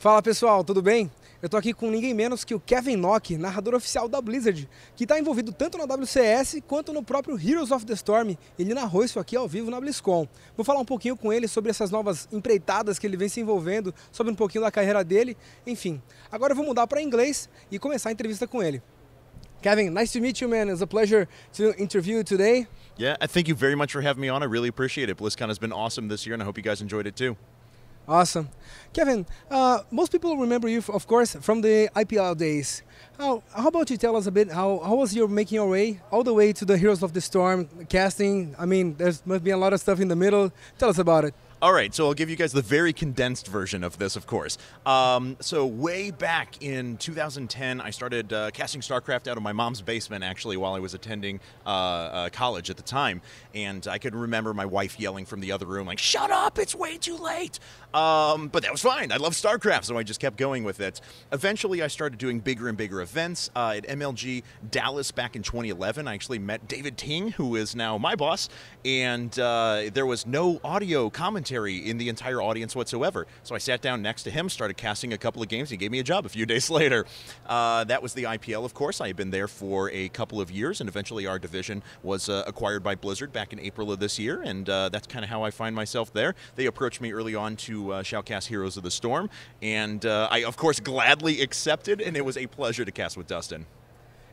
Fala pessoal, tudo bem? Eu tô aqui com ninguém menos que o Kevin Nock, narrador oficial da Blizzard, que está envolvido tanto na WCS quanto no próprio Heroes of the Storm. Ele narrou isso aqui ao vivo na BlizzCon. Vou falar um pouquinho com ele sobre essas novas empreitadas que ele vem se envolvendo, sobre um pouquinho da carreira dele, enfim. Agora eu vou mudar para inglês e começar a entrevista com ele. Kevin, nice to meet you, man. It's a pleasure to interview you today. Yeah, thank you very much for having me on. I really appreciate it. BlizzCon has been awesome this year, and I hope you guys enjoyed it too. Awesome. Kevin, uh, most people remember you, of course, from the IPL days. How, how about you tell us a bit how, how was your making your way all the way to the Heroes of the Storm casting? I mean, there must be a lot of stuff in the middle. Tell us about it. All right, so I'll give you guys the very condensed version of this, of course. Um, so way back in 2010, I started uh, casting StarCraft out of my mom's basement, actually, while I was attending uh, uh, college at the time. And I could remember my wife yelling from the other room, like, shut up, it's way too late. Um, but that was fine. I love StarCraft, so I just kept going with it. Eventually, I started doing bigger and bigger events uh, at MLG Dallas back in 2011. I actually met David Ting, who is now my boss, and uh, there was no audio commentary commentary in the entire audience whatsoever. So I sat down next to him, started casting a couple of games, and he gave me a job a few days later. Uh, that was the IPL, of course. I had been there for a couple of years, and eventually our division was uh, acquired by Blizzard back in April of this year, and uh, that's kind of how I find myself there. They approached me early on to uh, shoutcast Heroes of the Storm, and uh, I, of course, gladly accepted, and it was a pleasure to cast with Dustin.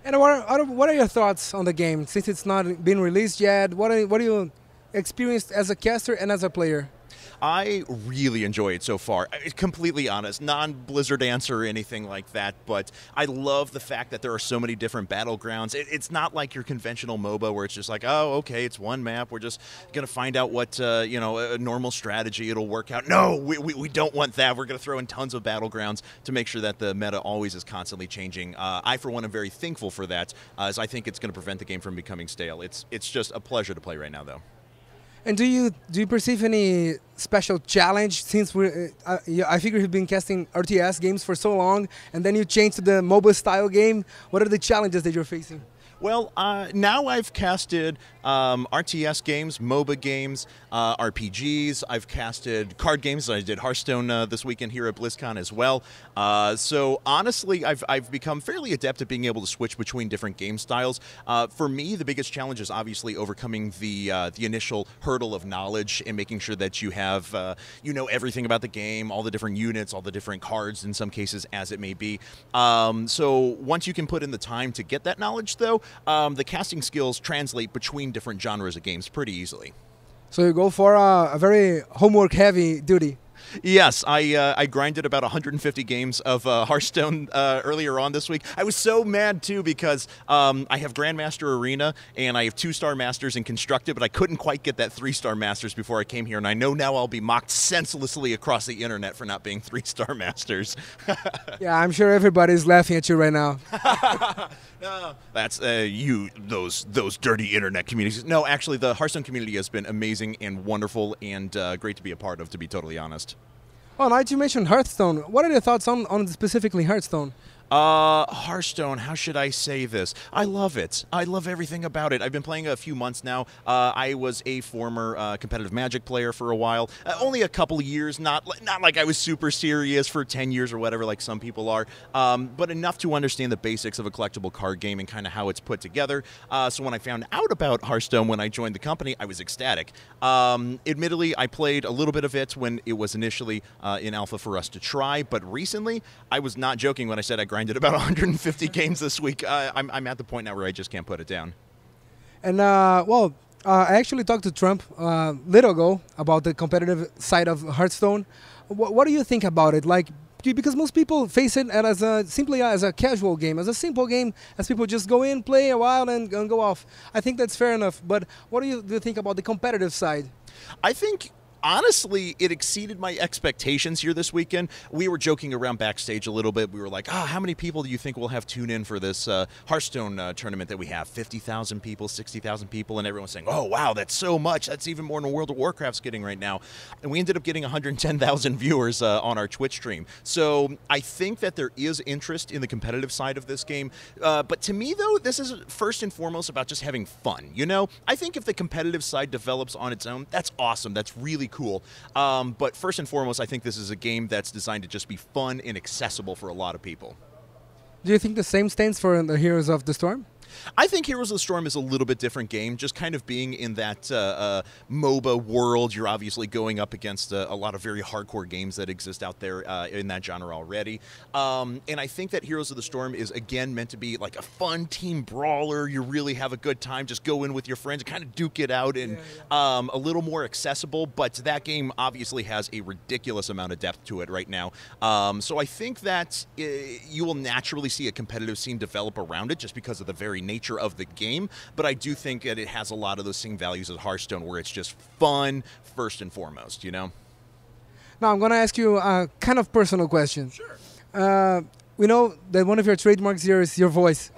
And what are, what are your thoughts on the game since it's not been released yet? What are, what do you experienced as a caster and as a player? I really enjoy it so far. completely honest, non Blizzard answer or anything like that, but I love the fact that there are so many different battlegrounds. it's not like your conventional MOBA where it's just like, oh, okay, it's one map. We're just going to find out what, uh, you know, a normal strategy, it'll work out. No, we, we, we don't want that. We're going to throw in tons of battlegrounds to make sure that the meta always is constantly changing. Uh, I, for one, am very thankful for that, uh, as I think it's going to prevent the game from becoming stale. It's, it's just a pleasure to play right now, though. And do you do you perceive any special challenge since we? Uh, uh I figure you've been casting RTS games for so long, and then you change to the mobile style game. What are the challenges that you're facing? Well, uh, now I've casted um, RTS games, MOBA games, uh, RPGs. I've casted card games. I did Hearthstone uh, this weekend here at BlizzCon as well. Uh, so honestly, I've, I've become fairly adept at being able to switch between different game styles. Uh, for me, the biggest challenge is obviously overcoming the uh, the initial hurdle of knowledge and making sure that you have you know everything about the game, all the different units, all the different cards in some cases, as it may be. Um, so once you can put in the time to get that knowledge, though, um, the casting skills translate between different genres of games pretty easily. So you go for a very homework heavy duty yes, I uh, I grinded about 150 games of uh, Hearthstone uh, earlier on this week. I was so mad too because um, I have Grandmaster Arena and I have two star masters in constructed, but I couldn't quite get that three star masters before I came here, and I know now I'll be mocked senselessly across the internet for not being three star masters. yeah, I'm sure everybody's laughing at you right now. no, that's uh, you those those dirty internet communities. No, actually, the Hearthstone community has been amazing and wonderful and uh, great to be a part of. To be totally honest. Oh, I you mentioned Hearthstone. What are your thoughts on, on specifically Hearthstone? Uh, Hearthstone, how should I say this? I love it. I love everything about it. I've been playing a few months now. Uh, I was a former uh, competitive Magic player for a while, uh, only a couple years. Not not like I was super serious for ten years or whatever, like some people are. Um, but enough to understand the basics of a collectible card game and kind of how it's put together. Uh, so when I found out about Hearthstone when I joined the company, I was ecstatic. Um, admittedly, I played a little bit of it when it was initially uh, in alpha for us to try, but recently, I was not joking when I said I grinded about 150 games this week. Uh, I'm, I'm at the point now where I just can't put it down. And, uh, well, uh, I actually talked to Trump a uh, little ago about the competitive side of Hearthstone. What, what do you think about it? Like, because most people face it as a, simply as a casual game, as a simple game, as people just go in, play a while, and, and go off. I think that's fair enough. But what do you, do you think about the competitive side? I think honestly, it exceeded my expectations here this weekend. We were joking around backstage a little bit. We were like, ah, oh, how many people do you think will have tune in for this uh, Hearthstone uh, tournament that we have? 50,000 people, 60,000 people, and everyone's saying, oh, wow, that's so much. That's even more than World of Warcraft's getting right now. And we ended up getting 110,000 viewers uh, on our Twitch stream. So I think that there is interest in the competitive side of this game. Uh, but to me, though, this is first and foremost about just having fun. You know, I think if the competitive side develops on its own, that's awesome. That's really cool cool. Um, but first and foremost, I think this is a game that's designed to just be fun and accessible for a lot of people. Do you think the same stands for the Heroes of the Storm? I think Heroes of the Storm is a little bit different game, just kind of being in that uh, uh, MOBA world. You're obviously going up against a, uh, a, lot of very hardcore games that exist out there uh, in that genre already. Um, and I think that Heroes of the Storm is, again, meant to be like a fun team brawler. You really have a good time, just go in with your friends, kind of duke it out, and yeah, yeah. Um, a little more accessible. But that game obviously has a ridiculous amount of depth to it right now. Um, so I think that eh, you will naturally see a competitive scene develop around it just because of the very very nature of the game. But I do think that it has a lot of those same values as Hearthstone, where it's just fun first and foremost, you know? Now, I'm going to ask you a kind of personal question. Sure. Uh, we know that one of your trademarks here is your voice.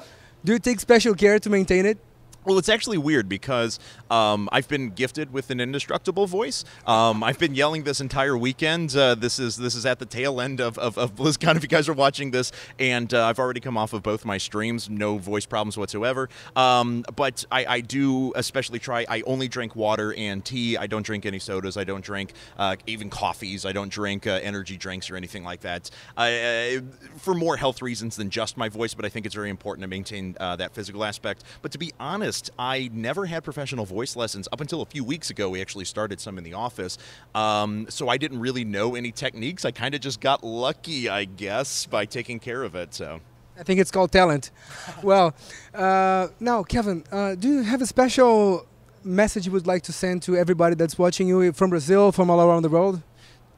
Do you take special care to maintain it? Well, it's actually weird because um, I've been gifted with an indestructible voice. Um, I've been yelling this entire weekend. Uh, this is this is at the tail end of, of, of BlizzCon. If you guys are watching this, and uh, I've already come off of both my streams, no voice problems whatsoever. Um, but I, I, do especially try. I only drink water and tea. I don't drink any sodas. I don't drink uh, even coffees. I don't drink uh, energy drinks or anything like that. Uh, for more health reasons than just my voice, but I think it's very important to maintain uh, that physical aspect. But to be honest honest, I never had professional voice lessons up until a few weeks ago. We actually started some in the office. Um, so I didn't really know any techniques. I kind of just got lucky, I guess, by taking care of it. So. I think it's called talent. well, uh, now, Kevin, uh, do you have a special message you would like to send to everybody that's watching you from Brazil, from all around the world?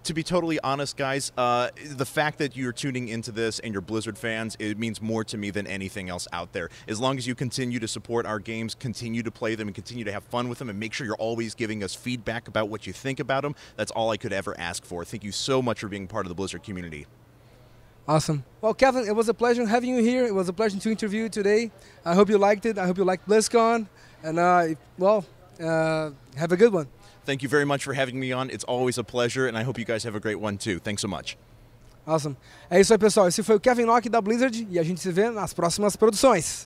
to be totally honest, guys, uh, the fact that you're tuning into this and you're Blizzard fans, it means more to me than anything else out there. As long as you continue to support our games, continue to play them, and continue to have fun with them, and make sure you're always giving us feedback about what you think about them, that's all I could ever ask for. Thank you so much for being part of the Blizzard community. Awesome. Well, Kevin, it was a pleasure having you here. It was a pleasure to interview you today. I hope you liked it. I hope you liked BlizzCon. And, uh, well, uh, have a good one. Thank you very much for having me on. It's always a pleasure, and I hope you guys have a great one too. Thanks so much. Awesome. É isso aí, pessoal. Esse foi o Kevin Locke da Blizzard e a gente se vê nas próximas produções.